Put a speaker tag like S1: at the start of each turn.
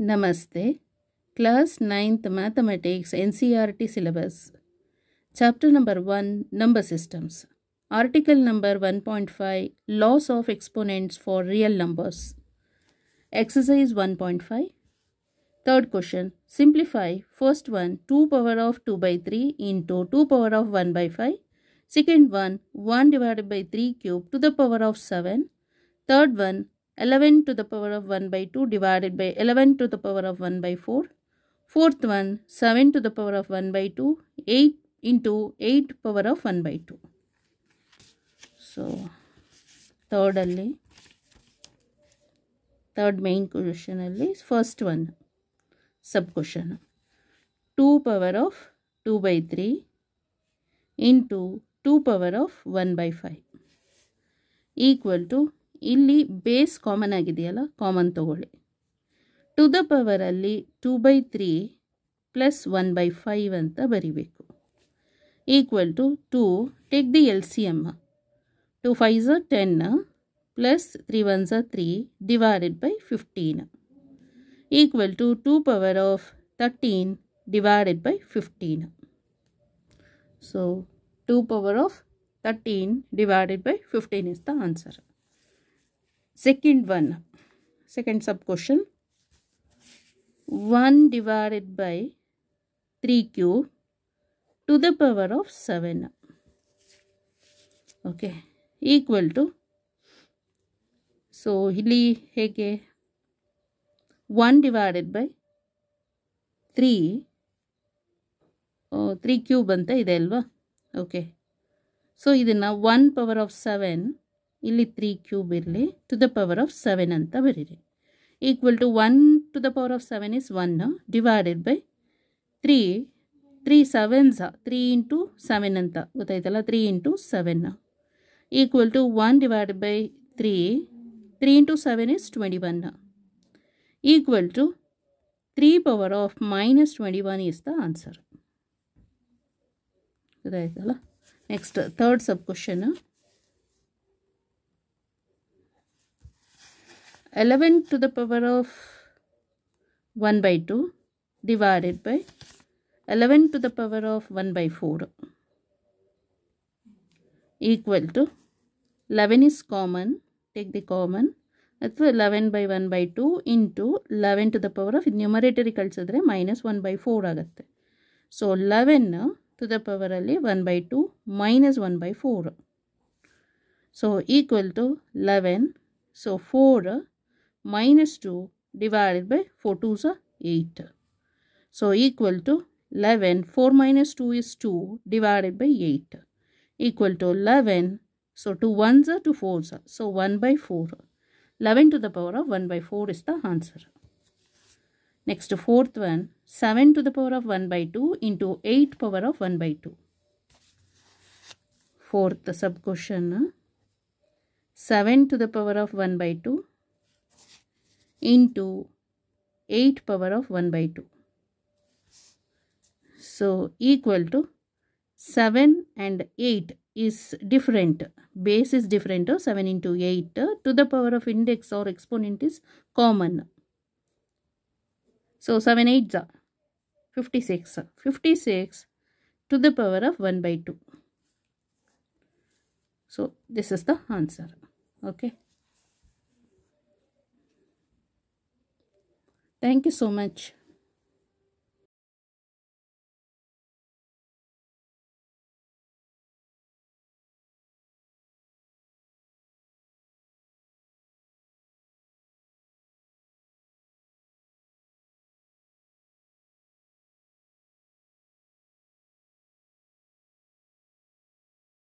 S1: Namaste. Class 9th Mathematics NCERT Syllabus. Chapter number 1 Number Systems. Article number 1.5 Loss of Exponents for Real Numbers. Exercise 1.5. Third question. Simplify first one 2 power of 2 by 3 into 2 power of 1 by 5. Second one 1 divided by 3 cube to the power of 7. Third one 11 to the power of 1 by 2 divided by 11 to the power of 1 by 4. Fourth one, 7 to the power of 1 by 2, 8 into 8 power of 1 by 2. So, third only, third main question is first one, sub question. 2 power of 2 by 3 into 2 power of 1 by 5 equal to ಇಲ್ಲಿ base common ಆಗಿದೆಯಲ್ಲ common ತಗೊಳ್ಳಿ to the ಪವರಲ್ಲಿ two by three plus one by five ಅಂತ ಬರೀಬೇಕು equal to two take the L C M two five ಝ ten plus three one ಝ three divided by fifteen equal to two power of thirteen divided by fifteen so two power of thirteen divided by fifteen is the answer second one second sub sub one 1 by three Q to the power of seven okay equal to so ಇಲ್ಲಿ ಹೇಗೆ one divided by three three cube ಅಂತ ಇದೆ ಅಲ್ವಾ okay so ಇದನ್ನು one power of seven ಇಲ್ಲಿ three cube ಇರಲಿ to the power of seven ಅಂತ ಬರೀರಿ equal to one to the power of seven is one divided by three three sevens three into seven ಅಂತ ಗೊತ್ತಾಯ್ತಲ್ಲ three into seven equal to one divide by three three into seven is twenty one equal to three power of minus twenty one is the answer ಗೊತ್ತಾಯ್ತಲ್ಲ next third sub question 11 to the power of 1 by 2 divided by eleven to the power of one by four equal to eleven is common take the common ಅಥವಾ eleven by one by two into eleven to the power of ನ್ಯೂಮರೇಟರಿ ಕಳಿಸಿದ್ರೆ minus one by four ಆಗುತ್ತೆ so eleven to the ಪವರಲ್ಲಿ one by two minus one by four so equal to eleven so four minus 2 divided by 4 to the 8. So equal to 11, 4 minus 2 is 2 divided by 8 equal to 11. So 2 1s are 2 4s So 1 by 4. 11 to the power of 1 by 4 is the answer. Next fourth one 7 to the power of 1 by 2 into 8 power of 1 by 2. Fourth sub question 7 to the power of 1 by 2 into 8 power of 1 by 2. So, equal to 7 and 8 is different. Base is different. 7 into 8 to the power of index or exponent is common. So, 7 8 56. 56 to the power of 1 by 2. So, this is the answer. Okay. Thank you so much.